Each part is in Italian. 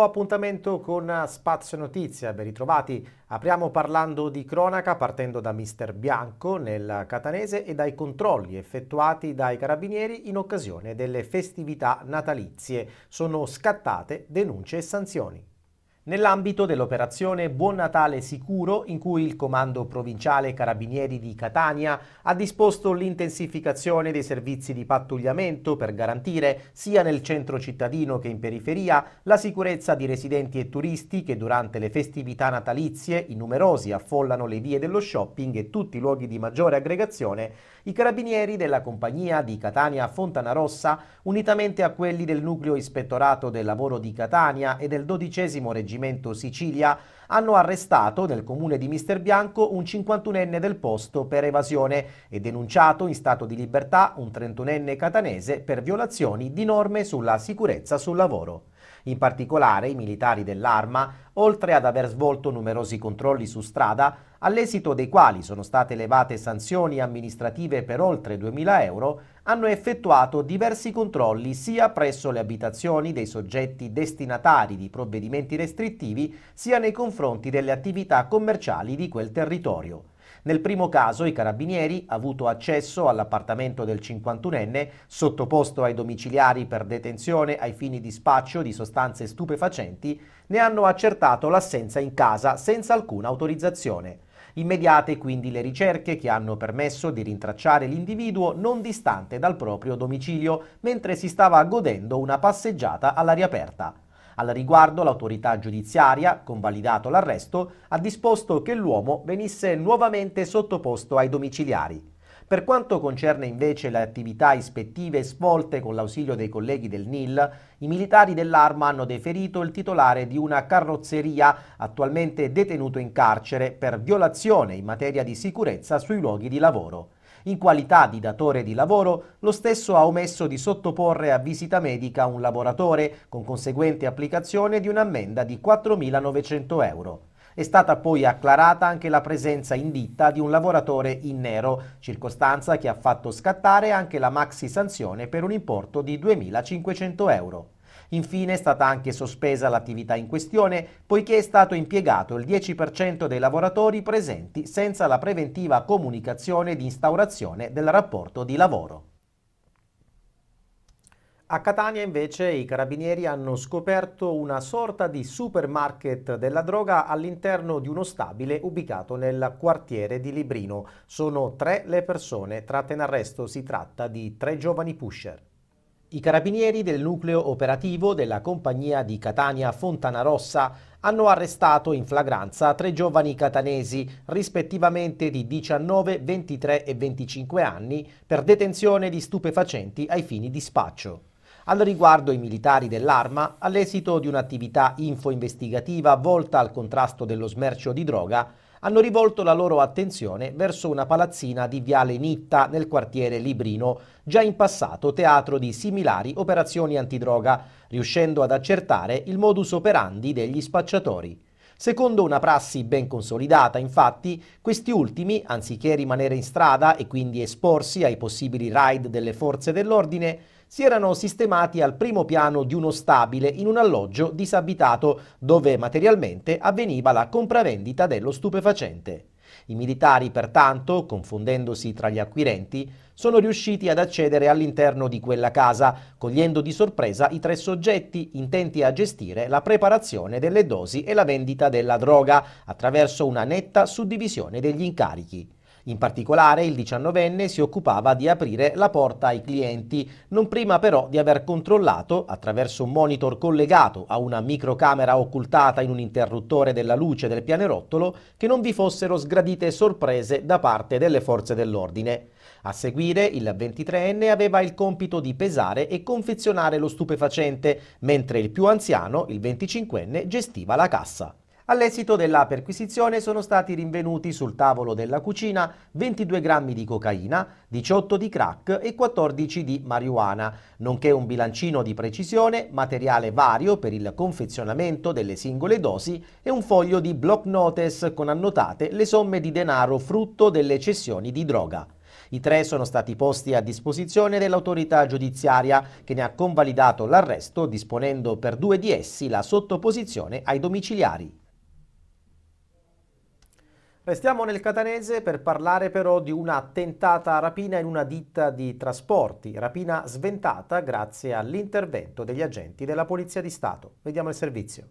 nuovo appuntamento con eh, Spazio Notizia, ben ritrovati. Apriamo parlando di cronaca partendo da Mister Bianco nel Catanese e dai controlli effettuati dai carabinieri in occasione delle festività natalizie. Sono scattate denunce e sanzioni. Nell'ambito dell'operazione Buon Natale Sicuro, in cui il Comando Provinciale Carabinieri di Catania ha disposto l'intensificazione dei servizi di pattugliamento per garantire, sia nel centro cittadino che in periferia, la sicurezza di residenti e turisti che durante le festività natalizie, i numerosi affollano le vie dello shopping e tutti i luoghi di maggiore aggregazione, i Carabinieri della Compagnia di Catania Fontanarossa, unitamente a quelli del Nucleo Ispettorato del Lavoro di Catania e del 12 Reggimento Dipartimento Sicilia hanno arrestato nel comune di Mister Bianco un 51enne del posto per evasione e denunciato in stato di libertà un 31enne catanese per violazioni di norme sulla sicurezza sul lavoro. In particolare i militari dell'arma, oltre ad aver svolto numerosi controlli su strada, all'esito dei quali sono state elevate sanzioni amministrative per oltre 2.000 euro, hanno effettuato diversi controlli sia presso le abitazioni dei soggetti destinatari di provvedimenti restrittivi, sia nei confronti delle attività commerciali di quel territorio. Nel primo caso i carabinieri, avuto accesso all'appartamento del 51enne, sottoposto ai domiciliari per detenzione ai fini di spaccio di sostanze stupefacenti, ne hanno accertato l'assenza in casa senza alcuna autorizzazione. Immediate quindi le ricerche che hanno permesso di rintracciare l'individuo non distante dal proprio domicilio mentre si stava godendo una passeggiata all'aria aperta. Al riguardo l'autorità giudiziaria, convalidato l'arresto, ha disposto che l'uomo venisse nuovamente sottoposto ai domiciliari. Per quanto concerne invece le attività ispettive svolte con l'ausilio dei colleghi del NIL, i militari dell'arma hanno deferito il titolare di una carrozzeria attualmente detenuto in carcere per violazione in materia di sicurezza sui luoghi di lavoro. In qualità di datore di lavoro, lo stesso ha omesso di sottoporre a visita medica un lavoratore, con conseguente applicazione di un'ammenda di 4.900 euro è stata poi acclarata anche la presenza in ditta di un lavoratore in nero, circostanza che ha fatto scattare anche la maxi sanzione per un importo di 2.500 euro. Infine è stata anche sospesa l'attività in questione poiché è stato impiegato il 10% dei lavoratori presenti senza la preventiva comunicazione di instaurazione del rapporto di lavoro. A Catania invece i carabinieri hanno scoperto una sorta di supermarket della droga all'interno di uno stabile ubicato nel quartiere di Librino. Sono tre le persone tratte in arresto, si tratta di tre giovani pusher. I carabinieri del nucleo operativo della compagnia di Catania Fontanarossa hanno arrestato in flagranza tre giovani catanesi, rispettivamente di 19, 23 e 25 anni, per detenzione di stupefacenti ai fini di spaccio. Al riguardo i militari dell'Arma, all'esito di un'attività info-investigativa volta al contrasto dello smercio di droga, hanno rivolto la loro attenzione verso una palazzina di Viale Nitta nel quartiere Librino, già in passato teatro di similari operazioni antidroga, riuscendo ad accertare il modus operandi degli spacciatori. Secondo una prassi ben consolidata, infatti, questi ultimi, anziché rimanere in strada e quindi esporsi ai possibili raid delle forze dell'ordine, si erano sistemati al primo piano di uno stabile in un alloggio disabitato dove materialmente avveniva la compravendita dello stupefacente. I militari, pertanto, confondendosi tra gli acquirenti, sono riusciti ad accedere all'interno di quella casa, cogliendo di sorpresa i tre soggetti intenti a gestire la preparazione delle dosi e la vendita della droga attraverso una netta suddivisione degli incarichi. In particolare il 19enne si occupava di aprire la porta ai clienti, non prima però di aver controllato, attraverso un monitor collegato a una microcamera occultata in un interruttore della luce del pianerottolo, che non vi fossero sgradite sorprese da parte delle forze dell'ordine. A seguire il 23enne aveva il compito di pesare e confezionare lo stupefacente, mentre il più anziano, il 25enne, gestiva la cassa. All'esito della perquisizione sono stati rinvenuti sul tavolo della cucina 22 grammi di cocaina, 18 di crack e 14 di marijuana, nonché un bilancino di precisione, materiale vario per il confezionamento delle singole dosi e un foglio di block notes con annotate le somme di denaro frutto delle cessioni di droga. I tre sono stati posti a disposizione dell'autorità giudiziaria che ne ha convalidato l'arresto disponendo per due di essi la sottoposizione ai domiciliari. Restiamo nel Catanese per parlare però di una tentata rapina in una ditta di trasporti, rapina sventata grazie all'intervento degli agenti della Polizia di Stato. Vediamo il servizio.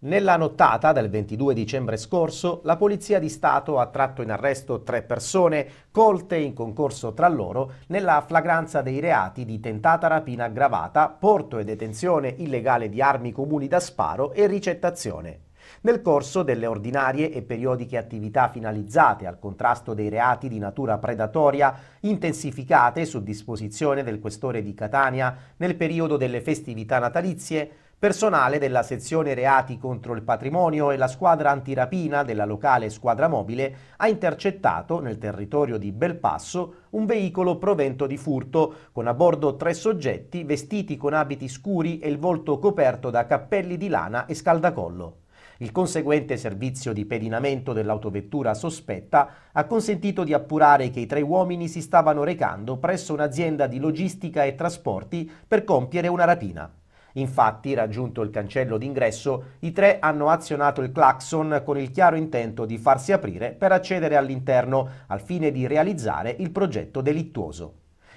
Nella nottata del 22 dicembre scorso, la Polizia di Stato ha tratto in arresto tre persone colte in concorso tra loro nella flagranza dei reati di tentata rapina aggravata, porto e detenzione illegale di armi comuni da sparo e ricettazione. Nel corso delle ordinarie e periodiche attività finalizzate al contrasto dei reati di natura predatoria intensificate su disposizione del questore di Catania nel periodo delle festività natalizie, personale della sezione reati contro il patrimonio e la squadra antirapina della locale squadra mobile ha intercettato nel territorio di Belpasso un veicolo provento di furto con a bordo tre soggetti vestiti con abiti scuri e il volto coperto da cappelli di lana e scaldacollo. Il conseguente servizio di pedinamento dell'autovettura sospetta ha consentito di appurare che i tre uomini si stavano recando presso un'azienda di logistica e trasporti per compiere una rapina. Infatti, raggiunto il cancello d'ingresso, i tre hanno azionato il clacson con il chiaro intento di farsi aprire per accedere all'interno, al fine di realizzare il progetto delittuoso.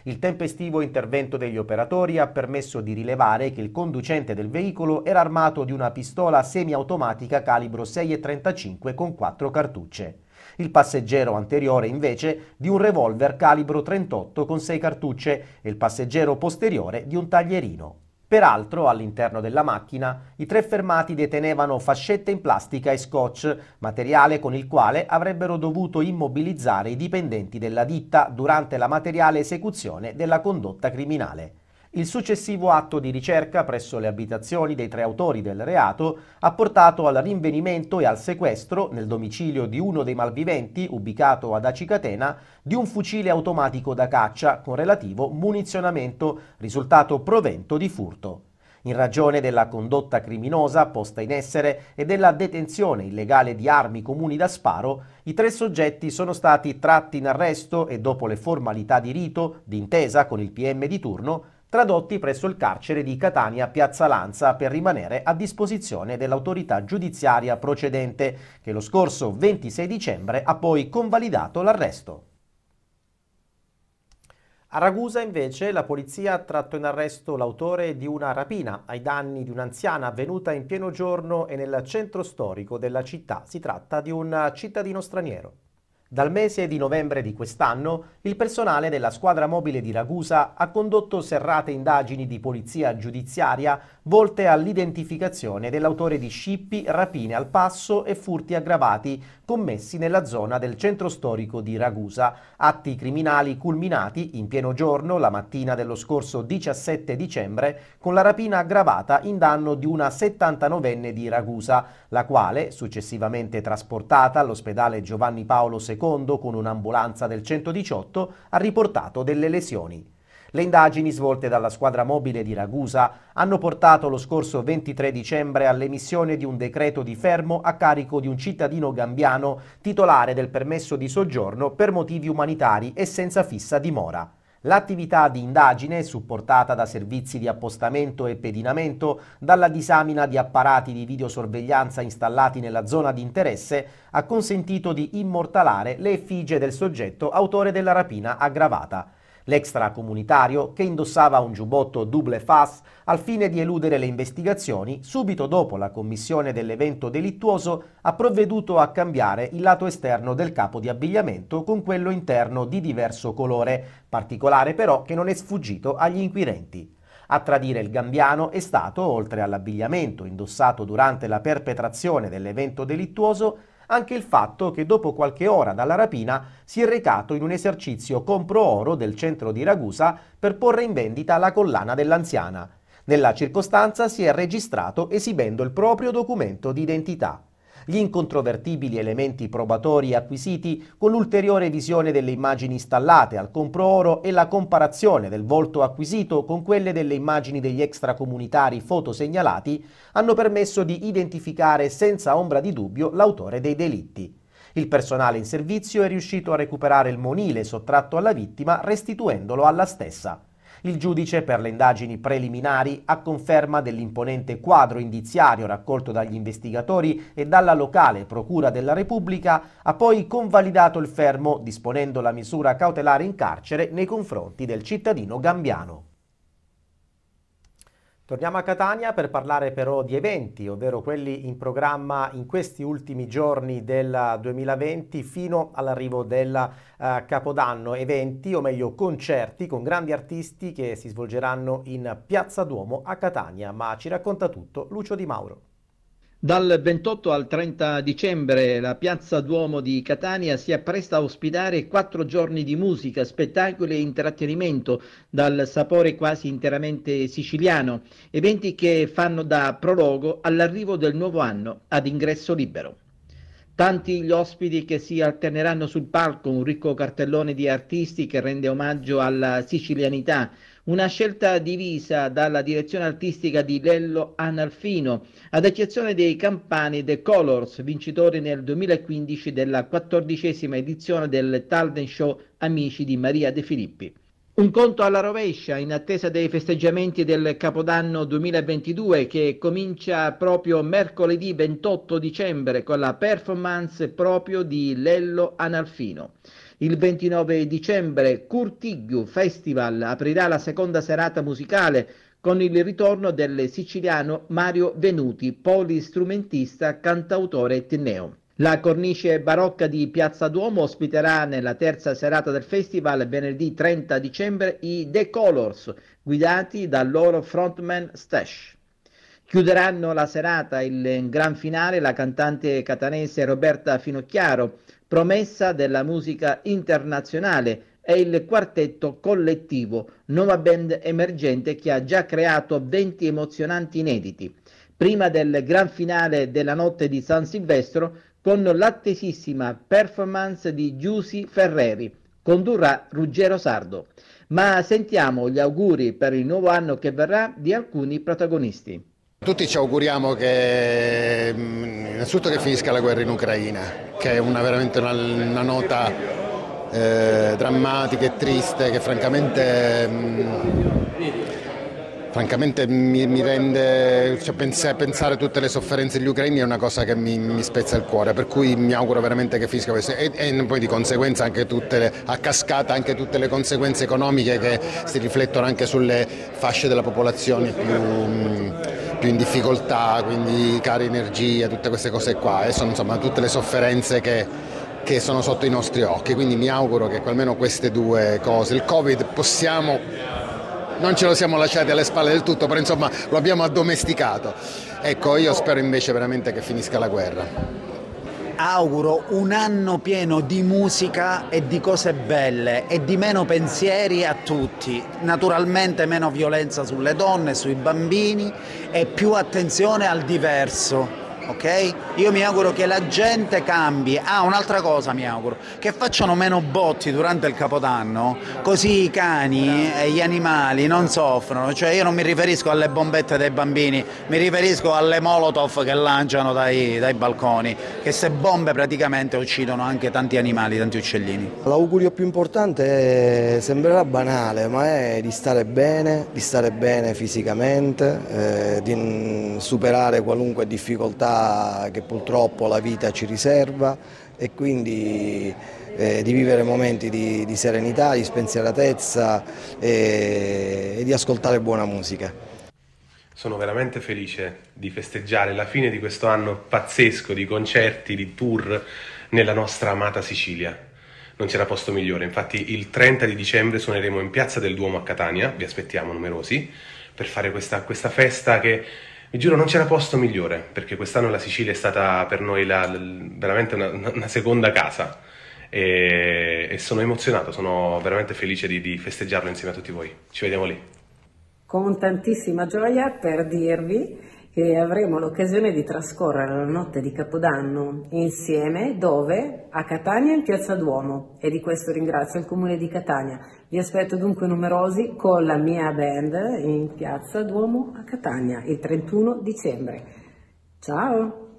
Il tempestivo intervento degli operatori ha permesso di rilevare che il conducente del veicolo era armato di una pistola semiautomatica calibro 6,35 con 4 cartucce. Il passeggero anteriore invece di un revolver calibro 38 con 6 cartucce e il passeggero posteriore di un taglierino. Peraltro, all'interno della macchina, i tre fermati detenevano fascette in plastica e scotch, materiale con il quale avrebbero dovuto immobilizzare i dipendenti della ditta durante la materiale esecuzione della condotta criminale. Il successivo atto di ricerca presso le abitazioni dei tre autori del reato ha portato al rinvenimento e al sequestro, nel domicilio di uno dei malviventi, ubicato ad Acicatena, di un fucile automatico da caccia con relativo munizionamento, risultato provento di furto in ragione della condotta criminosa posta in essere e della detenzione illegale di armi comuni da sparo, i tre soggetti sono stati tratti in arresto e dopo le formalità di rito, d'intesa con il PM di turno, tradotti presso il carcere di Catania Piazza Lanza per rimanere a disposizione dell'autorità giudiziaria procedente, che lo scorso 26 dicembre ha poi convalidato l'arresto. A Ragusa invece la polizia ha tratto in arresto l'autore di una rapina ai danni di un'anziana avvenuta in pieno giorno e nel centro storico della città. Si tratta di un cittadino straniero. Dal mese di novembre di quest'anno il personale della squadra mobile di Ragusa ha condotto serrate indagini di polizia giudiziaria volte all'identificazione dell'autore di scippi, rapine al passo e furti aggravati commessi nella zona del centro storico di Ragusa, atti criminali culminati in pieno giorno la mattina dello scorso 17 dicembre con la rapina aggravata in danno di una 79enne di Ragusa, la quale, successivamente trasportata all'ospedale Giovanni Paolo II secondo, con un'ambulanza del 118, ha riportato delle lesioni. Le indagini svolte dalla squadra mobile di Ragusa hanno portato lo scorso 23 dicembre all'emissione di un decreto di fermo a carico di un cittadino gambiano titolare del permesso di soggiorno per motivi umanitari e senza fissa dimora. L'attività di indagine, supportata da servizi di appostamento e pedinamento, dalla disamina di apparati di videosorveglianza installati nella zona di interesse, ha consentito di immortalare le effigie del soggetto autore della rapina aggravata l'extracomunitario, che indossava un giubbotto double fas al fine di eludere le investigazioni, subito dopo la commissione dell'evento delittuoso ha provveduto a cambiare il lato esterno del capo di abbigliamento con quello interno di diverso colore, particolare però che non è sfuggito agli inquirenti. A tradire il gambiano è stato, oltre all'abbigliamento indossato durante la perpetrazione dell'evento delittuoso, anche il fatto che dopo qualche ora dalla rapina si è recato in un esercizio compro oro del centro di Ragusa per porre in vendita la collana dell'anziana. Nella circostanza si è registrato esibendo il proprio documento d'identità gli incontrovertibili elementi probatori acquisiti con l'ulteriore visione delle immagini installate al compro oro e la comparazione del volto acquisito con quelle delle immagini degli extracomunitari fotosegnalati hanno permesso di identificare senza ombra di dubbio l'autore dei delitti. Il personale in servizio è riuscito a recuperare il monile sottratto alla vittima restituendolo alla stessa. Il giudice per le indagini preliminari, a conferma dell'imponente quadro indiziario raccolto dagli investigatori e dalla locale Procura della Repubblica, ha poi convalidato il fermo disponendo la misura cautelare in carcere nei confronti del cittadino gambiano. Torniamo a Catania per parlare però di eventi, ovvero quelli in programma in questi ultimi giorni del 2020 fino all'arrivo del uh, eh, Capodanno. Eventi, o meglio concerti, con grandi artisti che si svolgeranno in Piazza Duomo a Catania. Ma ci racconta tutto Lucio Di Mauro. Dal 28 al 30 dicembre la Piazza Duomo di Catania si appresta a ospitare quattro giorni di musica, spettacoli e intrattenimento dal sapore quasi interamente siciliano, eventi che fanno da prologo all'arrivo del nuovo anno ad ingresso libero. Tanti gli ospiti che si alterneranno sul palco, un ricco cartellone di artisti che rende omaggio alla sicilianità, una scelta divisa dalla direzione artistica di Lello Analfino, ad eccezione dei Campani The Colors, vincitori nel 2015 della quattordicesima edizione del talent show Amici di Maria De Filippi. Un conto alla rovescia in attesa dei festeggiamenti del Capodanno 2022 che comincia proprio mercoledì 28 dicembre con la performance proprio di Lello Analfino. Il 29 dicembre Curtigiu Festival aprirà la seconda serata musicale con il ritorno del siciliano Mario Venuti, polistrumentista, cantautore etneo. La cornice barocca di Piazza Duomo ospiterà nella terza serata del festival venerdì 30 dicembre i The Colors, guidati dal loro frontman Stash. Chiuderanno la serata il gran finale la cantante catanese Roberta Finocchiaro, promessa della musica internazionale, e il quartetto collettivo, nuova band emergente che ha già creato 20 emozionanti inediti. Prima del gran finale della notte di San Silvestro, con l'attesissima performance di Giusy Ferreri. Condurrà Ruggero Sardo. Ma sentiamo gli auguri per il nuovo anno che verrà di alcuni protagonisti. Tutti ci auguriamo che mm, innanzitutto che finisca la guerra in Ucraina, che è una, veramente una, una nota eh, drammatica e triste che francamente mh, mm, francamente mi, mi rende, cioè, pensare, pensare, a tutte le sofferenze degli ucraini è una cosa che mi, mi spezza il cuore, per cui mi auguro veramente che finisca questo e, e, poi di conseguenza anche tutte le, a cascata anche tutte le conseguenze economiche che si riflettono anche sulle fasce della popolazione più più in difficoltà, quindi cara energia, tutte queste cose qua, e sono insomma tutte le sofferenze che, che, sono sotto i nostri occhi, quindi mi auguro che almeno queste due cose, il Covid, possiamo non ce lo siamo lasciati alle spalle del tutto, però insomma lo abbiamo addomesticato. Ecco, io spero invece veramente che finisca la guerra auguro un anno pieno di musica e di cose belle e di meno pensieri a tutti. Naturalmente meno violenza sulle donne, sui bambini e più attenzione al diverso ok? Io mi auguro che la gente cambi. Ah, un'altra cosa mi auguro, che facciano meno botti durante il Capodanno, così i cani e gli animali non soffrono. Cioè io non mi riferisco alle bombette dei bambini, mi riferisco alle molotov che lanciano dai, dai balconi, che se bombe praticamente uccidono anche tanti animali, tanti uccellini. L'augurio più importante è, sembrerà banale, ma è di stare bene, di stare bene fisicamente, eh, di superare qualunque difficoltà che purtroppo la vita ci riserva e quindi eh, di vivere momenti di, di serenità, di spensieratezza e, eh, e di ascoltare buona musica. Sono veramente felice di festeggiare la fine di questo anno pazzesco di concerti, di tour nella nostra amata Sicilia. Non c'era posto migliore, infatti il 30 di dicembre suoneremo in Piazza del Duomo a Catania, vi aspettiamo numerosi, per fare questa, questa festa che vi giuro, non c'era posto migliore, perché quest'anno la Sicilia è stata per noi la, la, veramente una, una, seconda casa e, e, sono emozionato, sono veramente felice di, di festeggiarlo insieme a tutti voi. Ci vediamo lì. Con tantissima gioia per dirvi che avremo l'occasione di trascorrere la notte di Capodanno insieme dove? A Catania in Piazza Duomo e di questo ringrazio il Comune di Catania. Vi aspetto dunque numerosi con la mia band in Piazza Duomo a Catania il 31 dicembre. Ciao!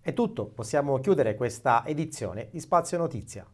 È tutto, possiamo chiudere questa edizione di Spazio Notizia.